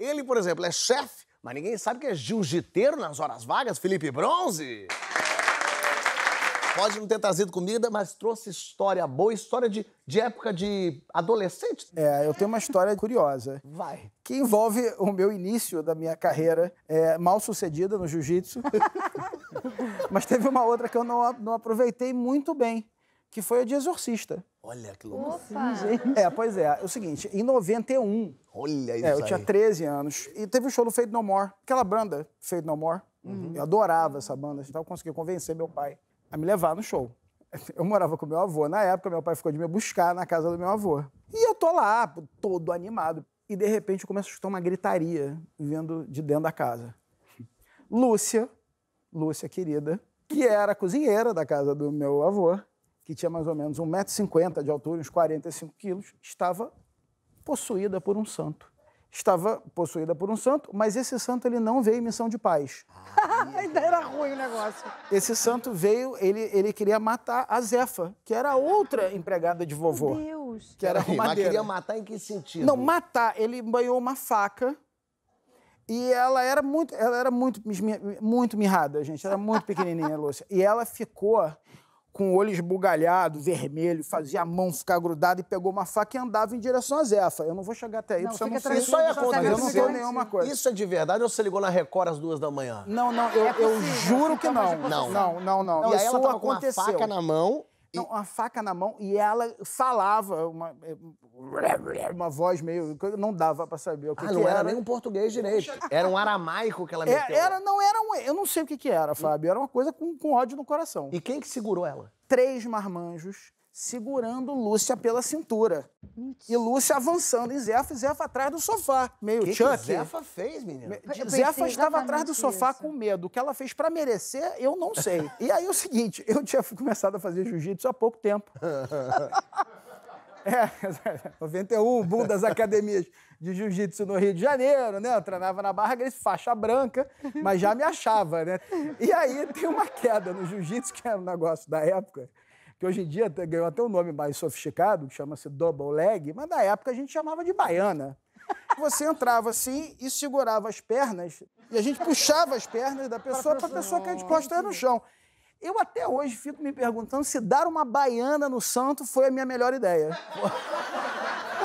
Ele, por exemplo, é chefe, mas ninguém sabe que é jiu-jiteiro nas horas vagas, Felipe Bronze. Pode não ter trazido comida, mas trouxe história boa, história de, de época de adolescente. É, eu tenho uma história curiosa. Vai. Que envolve o meu início da minha carreira é, mal sucedida no jiu-jitsu. mas teve uma outra que eu não, não aproveitei muito bem, que foi a de exorcista. Olha que loucura. É, pois é. É o seguinte, em 91. Olha isso. É, eu tinha 13 anos. E teve um show no Fade No More. Aquela banda, Fade No More. Uhum. Eu adorava essa banda. Assim, então eu consegui convencer meu pai a me levar no show. Eu morava com meu avô. Na época, meu pai ficou de me buscar na casa do meu avô. E eu tô lá, todo animado. E de repente eu começo a escutar uma gritaria vindo de dentro da casa. Lúcia, Lúcia querida, que era cozinheira da casa do meu avô, que tinha mais ou menos 1,50m de altura, uns 45 quilos, estava possuída por um santo. Estava possuída por um santo, mas esse santo ele não veio em missão de paz. Ainda era ruim o negócio. Esse santo veio, ele, ele queria matar a Zefa, que era outra empregada de vovô. Meu Deus! Que era Aí, Mas queria matar em que sentido? Não, matar. Ele banhou uma faca e ela era muito, ela era muito, muito mirrada, gente. Era muito pequenininha, Lúcia. E ela ficou com o olho esbugalhado, vermelho, fazia a mão ficar grudada e pegou uma faca e andava em direção à Zefa. Eu não vou chegar até aí, não, você não Isso aí eu não é nenhuma coisa. Isso é de verdade ou você ligou na Record às duas da manhã? Não, não, eu, é possível, eu juro que não. Não, não, não. não. E aí ela tava aconteceu. com uma faca na mão não, uma faca na mão e ela falava uma, eh, uma voz meio. Não dava pra saber o que, ah, que não era. era nem um português direito. Era um aramaico que ela é, meteu. era não era um. Eu não sei o que, que era, Fábio. Era uma coisa com, com ódio no coração. E quem que segurou ela? Três marmanjos segurando Lúcia pela cintura. E Lúcia avançando em Zefa, Zefa atrás do sofá, meio que Chuck. Que Zefa fez, menino? Zefa estava atrás do sofá isso. com medo. O que ela fez para merecer, eu não sei. e aí o seguinte, eu tinha começado a fazer jiu-jitsu há pouco tempo. É, 91, boom das academias de jiu-jitsu no Rio de Janeiro, né? Eu treinava na Barra Grace, faixa branca, mas já me achava, né? E aí tem uma queda no jiu-jitsu, que era é um negócio da época, que hoje em dia ganhou até um nome mais sofisticado, que chama-se double leg, mas na época a gente chamava de baiana. Você entrava assim e segurava as pernas, e a gente puxava as pernas da pessoa para a pessoa cair de costas no chão. Eu até hoje fico me perguntando se dar uma baiana no santo foi a minha melhor ideia.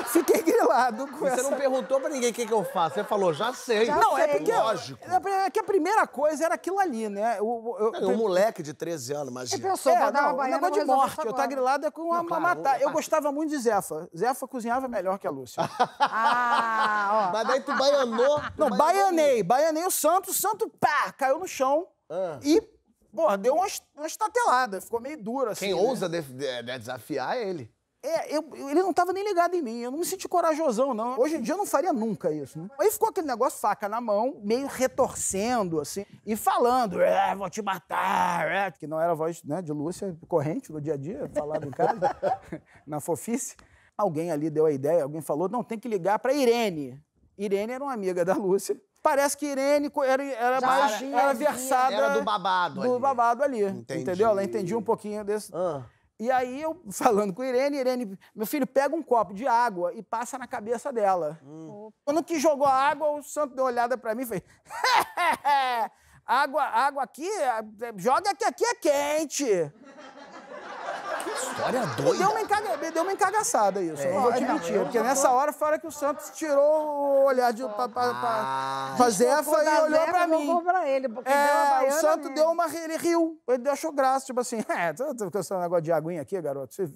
Fiquei grilado com e essa... Você não perguntou pra ninguém o que, que eu faço. Você falou, já sei. Já não, é sei. é porque... Lógico. É, é, é que a primeira coisa era aquilo ali, né? Eu, eu, não, um moleque de 13 anos, imagina. Pensou, é, não, um negócio de morte. Eu tava tá grilado com uma, não, claro, matar. Eu gostava muito de Zefa. Zefa cozinhava melhor que a Lúcia. ah, ó. Mas daí tu baianou. Não, baianei. Baianei o santo. O santo, pá, caiu no chão. Ah. E, porra, deu uma, uma Ficou meio duro, assim. Quem né? ousa de, de, desafiar é ele. É, eu, ele não estava nem ligado em mim, eu não me senti corajosão, não. Hoje em dia eu não faria nunca isso, né? Aí ficou aquele negócio, faca na mão, meio retorcendo, assim, e falando, é, vou te matar, é, que não era a voz né, de Lúcia, corrente no dia a dia, falado em casa, na fofice. Alguém ali deu a ideia, alguém falou, não, tem que ligar para Irene. Irene era uma amiga da Lúcia. Parece que Irene era, era mais era, era versada. Era do babado do ali. Do babado ali. Entendi. Entendeu? Ela entendia um pouquinho desse. Ah. E aí eu falando com Irene, Irene, meu filho, pega um copo de água e passa na cabeça dela. Hum. Quando que jogou a água, o santo deu uma olhada para mim e fez... água, água aqui, é, joga que aqui é quente. História doida. Deu uma, encaga, deu uma encagaçada isso, é, não é vou te mentir. Porque nessa hora foi a que o Santos tirou o olhar de, pra, pra, ah, pra, Zefa e olhou pra mim. Pra ele, é, o Santos deu uma... Ele riu. Ele achou graça, tipo assim, é, tô, tô, tô, negócio de aguinha aqui, garoto. Você...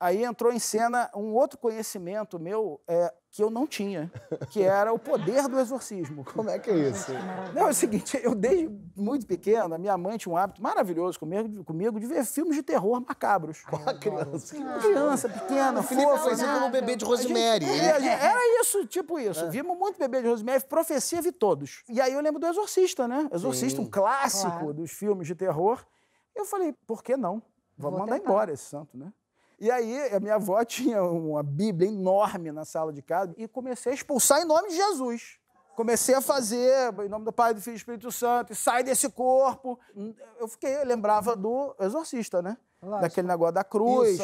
Aí entrou em cena um outro conhecimento meu é, que eu não tinha, que era o poder do exorcismo. Como é que é isso? Não, é o seguinte, eu desde muito pequena, minha mãe tinha um hábito maravilhoso comigo, comigo de ver filmes de terror macabros. Com a criança. Ah. criança pequena, ah, fofa. Fazia bebê de Rosemary. Gente, né? gente, era é. isso, tipo isso. É. Vimos muito bebê de Rosemary, profecia vi todos. E aí eu lembro do Exorcista, né? Exorcista, Sim. um clássico claro. dos filmes de terror. Eu falei, por que não? Vamos Vou mandar tentar. embora esse santo, né? E aí, a minha avó tinha uma Bíblia enorme na sala de casa e comecei a expulsar em nome de Jesus. Comecei a fazer, em nome do Pai, do Filho e do Espírito Santo, sai desse corpo. Eu fiquei, eu lembrava do exorcista, né? daquele negócio da cruz,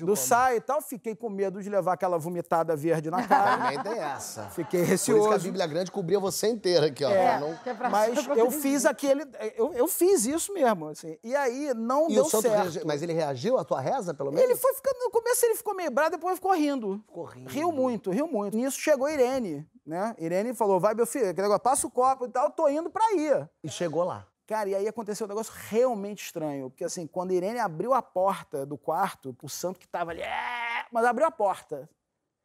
do sai e tal. Fiquei com medo de levar aquela vomitada verde na cara. Também tem essa. Fiquei receoso. Por isso que a Bíblia Grande cobria você inteira aqui, ó. É, não... é mas eu fiz aquele... Eu, eu fiz isso mesmo, assim. E aí não e deu certo. Reagi... Mas ele reagiu à tua reza, pelo menos? Ele foi ficando... No começo ele ficou meio bravo, depois ficou rindo. Ficou rindo. Riu muito, riu muito. Nisso chegou Irene, né? Irene falou, vai, meu filho, aquele negócio, passa o copo e tal, tô indo pra ir. E chegou lá. Cara, e aí aconteceu um negócio realmente estranho, porque assim, quando a Irene abriu a porta do quarto, o santo que estava ali, é... mas abriu a porta,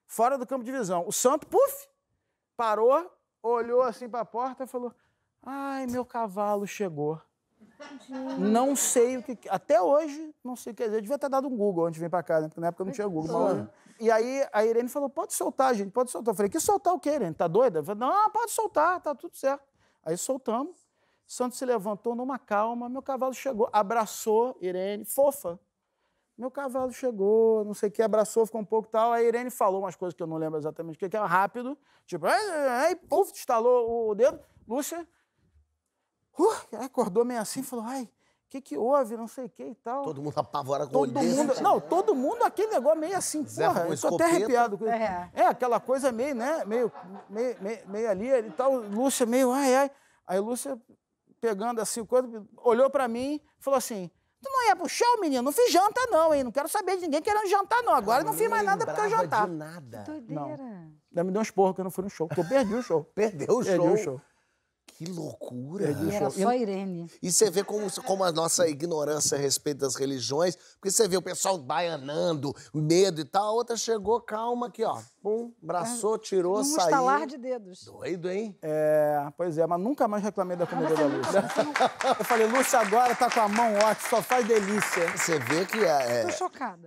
fora do campo de visão. O santo, puf, parou, olhou assim para a porta e falou: Ai, meu cavalo chegou. Não sei o que. Até hoje, não sei o que dizer. Eu devia ter dado um Google antes de vir pra cá, né? Porque na época não tinha Google. Mas... E aí a Irene falou: pode soltar, gente, pode soltar. Eu falei: que soltar o quê, Irene? Tá doida? Eu falei, não, pode soltar, tá tudo certo. Aí soltamos. Santos se levantou numa calma, meu cavalo chegou, abraçou Irene, fofa. Meu cavalo chegou, não sei o que, abraçou, ficou um pouco tal. Aí Irene falou umas coisas que eu não lembro exatamente, que era é, rápido, tipo, aí, puf, estalou o dedo. Lúcia uh, acordou meio assim e falou, ai, o que, que houve, não sei o que e tal. Todo mundo apavorado com todo o mundo, desse, Não, todo mundo aquele negócio meio assim, Zé porra, eu tô até arrepiado. Com é. é, aquela coisa meio, né, meio, meio, meio, meio ali e tal. Tá, Lúcia meio, ai, ai. Aí Lúcia pegando assim o coisa, olhou para mim e falou assim: Tu não ia pro show, menino? Não fiz janta, não, hein? Não quero saber de ninguém querendo jantar, não. Agora não, não fiz mais nada porque eu jantar. De nada. doideira. Não. Ainda me deu uns porros que eu não fui no show, porque eu perdi o show. Perdeu o perdi show? o show. Que loucura! E é era só Irene. E você vê como, como a nossa ignorância a respeito das religiões, porque você vê o pessoal baianando, medo e tal, a outra chegou, calma aqui, ó. Pum, braçou, é, tirou, um saiu. Um de dedos. Doido, hein? É, pois é, mas nunca mais reclamei da comida ah, da Lúcia. Eu falei, Lúcia agora tá com a mão ótima, só faz delícia. Você vê que é... Estou é chocada.